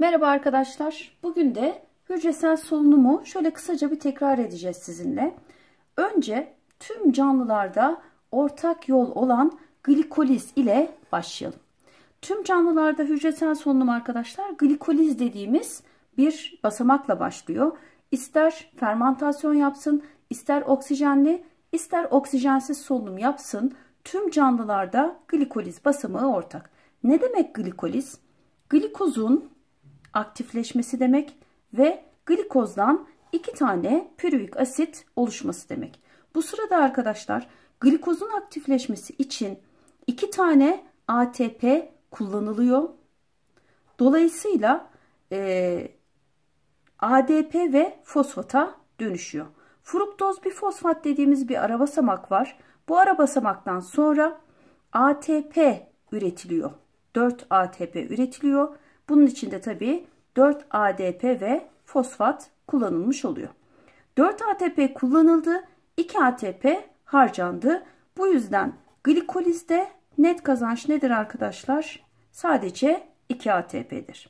Merhaba arkadaşlar. Bugün de hücresel solunumu şöyle kısaca bir tekrar edeceğiz sizinle. Önce tüm canlılarda ortak yol olan glikoliz ile başlayalım. Tüm canlılarda hücresel solunum arkadaşlar glikoliz dediğimiz bir basamakla başlıyor. İster fermantasyon yapsın, ister oksijenli, ister oksijensiz solunum yapsın. Tüm canlılarda glikoliz basamağı ortak. Ne demek glikoliz? Glikozun aktifleşmesi demek ve glikozdan iki tane pürüvik asit oluşması demek. Bu sırada arkadaşlar glikozun aktifleşmesi için iki tane ATP kullanılıyor. Dolayısıyla e, ADP ve fosfata dönüşüyor. Fruktoz bir fosfat dediğimiz bir ara basamak var. Bu ara basamaktan sonra ATP üretiliyor. 4 ATP üretiliyor bunun içinde tabii 4 ADP ve fosfat kullanılmış oluyor. 4 ATP kullanıldı, 2 ATP harcandı. Bu yüzden glikolizde net kazanç nedir arkadaşlar? Sadece 2 ATP'dir.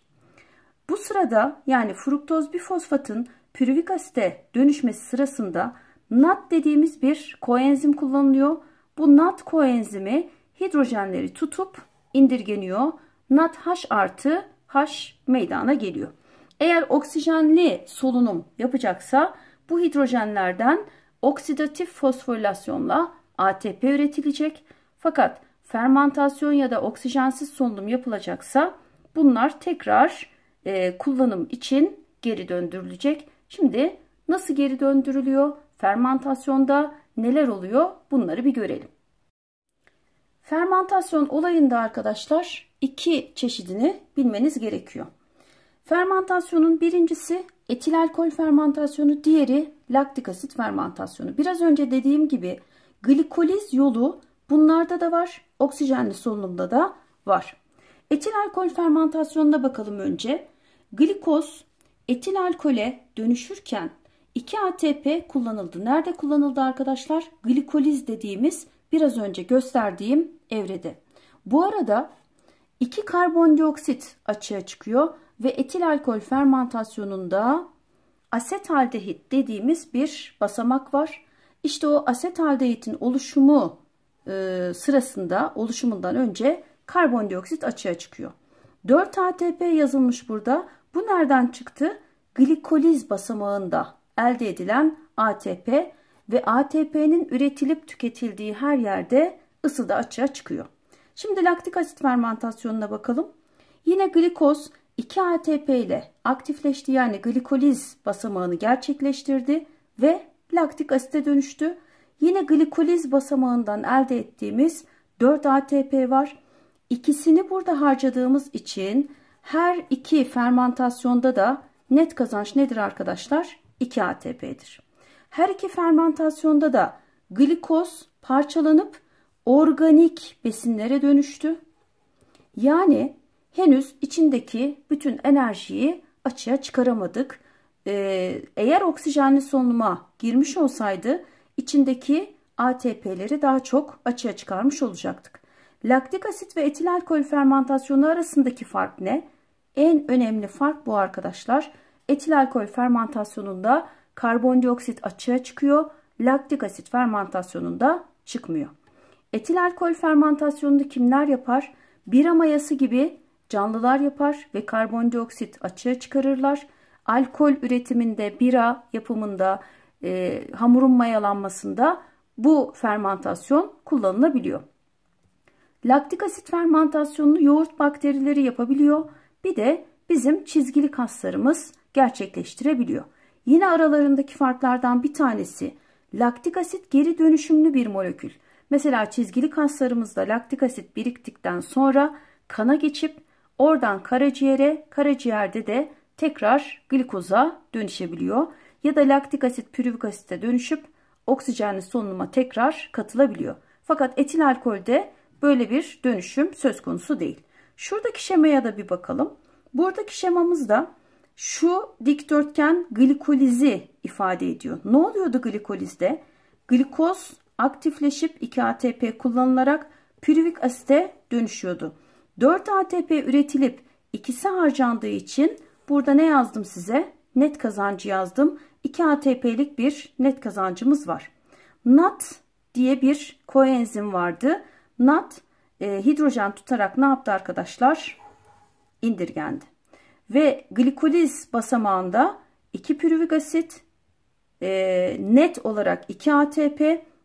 Bu sırada yani fruktoz bir fosfatın pürivik asite dönüşmesi sırasında NAT dediğimiz bir koenzim kullanılıyor. Bu NAT koenzimi hidrojenleri tutup indirgeniyor. NADH artı H meydana geliyor. Eğer oksijenli solunum yapacaksa bu hidrojenlerden oksidatif fosforilasyonla ATP üretilecek. Fakat fermantasyon ya da oksijensiz solunum yapılacaksa bunlar tekrar e, kullanım için geri döndürülecek. Şimdi nasıl geri döndürülüyor? Fermantasyonda neler oluyor? Bunları bir görelim. Fermantasyon olayında arkadaşlar iki çeşidini bilmeniz gerekiyor. Fermentasyonun birincisi etil alkol fermentasyonu, diğeri laktik asit fermentasyonu. Biraz önce dediğim gibi glikoliz yolu bunlarda da var, oksijenli solunumda da var. Etil alkol fermentasyonuna bakalım önce. Glikoz etil alkole dönüşürken 2 ATP kullanıldı. Nerede kullanıldı arkadaşlar? Glikoliz dediğimiz biraz önce gösterdiğim evrede. Bu arada 2 karbondioksit açığa çıkıyor ve etil alkol fermentasyonunda asetaldehit dediğimiz bir basamak var. İşte o asetaldehitin oluşumu e, sırasında oluşumundan önce karbondioksit açığa çıkıyor. 4 ATP yazılmış burada. Bu nereden çıktı? Glikoliz basamağında elde edilen ATP ve ATP'nin üretilip tüketildiği her yerde ısı da açığa çıkıyor. Şimdi laktik asit fermentasyonuna bakalım. Yine glikoz 2 ATP ile aktifleşti yani glikoliz basamağını gerçekleştirdi ve laktik asite dönüştü. Yine glikoliz basamağından elde ettiğimiz 4 ATP var. İkisini burada harcadığımız için her iki fermentasyonda da net kazanç nedir arkadaşlar? 2 ATP'dir. Her iki fermentasyonda da glikoz parçalanıp organik besinlere dönüştü. Yani henüz içindeki bütün enerjiyi açığa çıkaramadık. Ee, eğer oksijenli solunuma girmiş olsaydı içindeki ATP'leri daha çok açığa çıkarmış olacaktık. Laktik asit ve etil alkol fermentasyonu arasındaki fark ne? En önemli fark bu arkadaşlar. Etil alkol fermentasyonunda karbondioksit açığa çıkıyor. Laktik asit fermentasyonunda çıkmıyor. Etil alkol fermentasyonunu kimler yapar? Bira mayası gibi canlılar yapar ve karbondioksit açığa çıkarırlar. Alkol üretiminde, bira yapımında, e, hamurun mayalanmasında bu fermantasyon kullanılabiliyor. Laktik asit fermantasyonunu yoğurt bakterileri yapabiliyor. Bir de bizim çizgili kaslarımız gerçekleştirebiliyor. Yine aralarındaki farklardan bir tanesi laktik asit geri dönüşümlü bir molekül. Mesela çizgili kaslarımızda laktik asit biriktikten sonra kana geçip oradan karaciğere, karaciğerde de tekrar glikoza dönüşebiliyor. Ya da laktik asit pürüvik asite dönüşüp oksijenli solunuma tekrar katılabiliyor. Fakat etil alkolde böyle bir dönüşüm söz konusu değil. Şuradaki şemaya da bir bakalım. Buradaki şemamızda şu dikdörtgen glikolizi ifade ediyor. Ne oluyordu glikolizde? Glikoz aktifleşip 2 ATP kullanılarak pürivik asite dönüşüyordu. 4 ATP üretilip ikisi harcandığı için burada ne yazdım size? Net kazancı yazdım. 2 ATP'lik bir net kazancımız var. NAT diye bir koenzim vardı. NAT e, hidrojen tutarak ne yaptı arkadaşlar? İndirgendi. Ve glikoliz basamağında 2 pürüvik asit, e, net olarak 2 ATP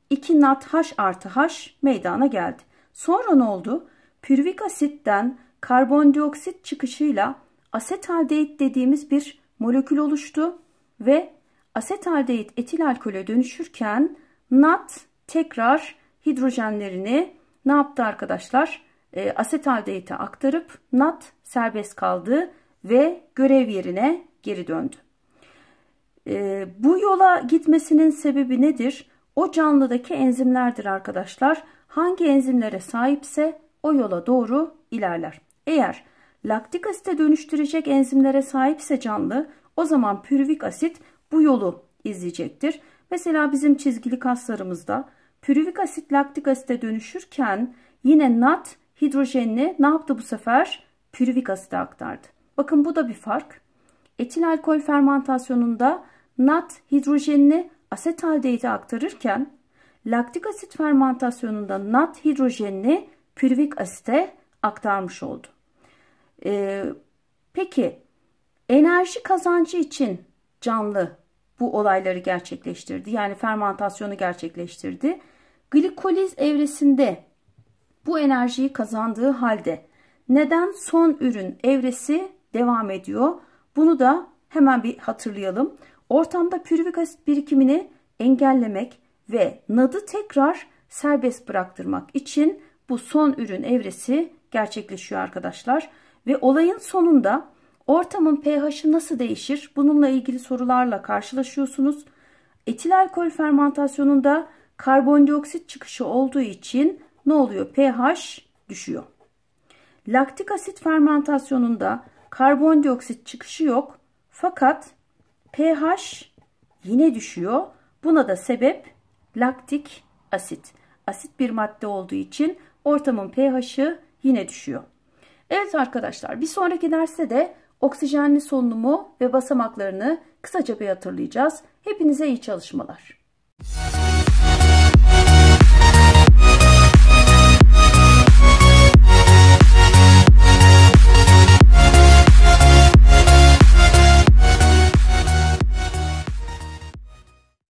2 nat H artı H meydana geldi. Sonra ne oldu? Pürvik asitten karbondioksit çıkışıyla asetaldehit dediğimiz bir molekül oluştu ve asetaldehit etil alkole dönüşürken nat tekrar hidrojenlerini ne yaptı arkadaşlar? E, asetaldehite aktarıp nat serbest kaldı ve görev yerine geri döndü. E, bu yola gitmesinin sebebi nedir? o canlıdaki enzimlerdir arkadaşlar. Hangi enzimlere sahipse o yola doğru ilerler. Eğer laktik asite dönüştürecek enzimlere sahipse canlı o zaman pürvik asit bu yolu izleyecektir. Mesela bizim çizgili kaslarımızda pürvik asit laktik asite dönüşürken yine nat hidrojenini ne yaptı bu sefer? Pürvik asite aktardı. Bakın bu da bir fark. Etil alkol fermentasyonunda nat hidrojenini asetaldehidi aktarırken laktik asit fermantasyonunda nat hidrojenini pürvik asite aktarmış oldu. Ee, peki enerji kazancı için canlı bu olayları gerçekleştirdi. Yani fermantasyonu gerçekleştirdi. Glikoliz evresinde bu enerjiyi kazandığı halde neden son ürün evresi devam ediyor? Bunu da hemen bir hatırlayalım. Ortamda pürvik asit birikimini engellemek ve nadı tekrar serbest bıraktırmak için bu son ürün evresi gerçekleşiyor arkadaşlar. Ve olayın sonunda ortamın pH'i nasıl değişir? Bununla ilgili sorularla karşılaşıyorsunuz. Etil alkol fermentasyonunda karbondioksit çıkışı olduğu için ne oluyor? pH düşüyor. Laktik asit fermentasyonunda karbondioksit çıkışı yok. Fakat pH yine düşüyor. Buna da sebep laktik asit. Asit bir madde olduğu için ortamın pH'i yine düşüyor. Evet arkadaşlar bir sonraki derste de oksijenli solunumu ve basamaklarını kısaca bir hatırlayacağız. Hepinize iyi çalışmalar. Müzik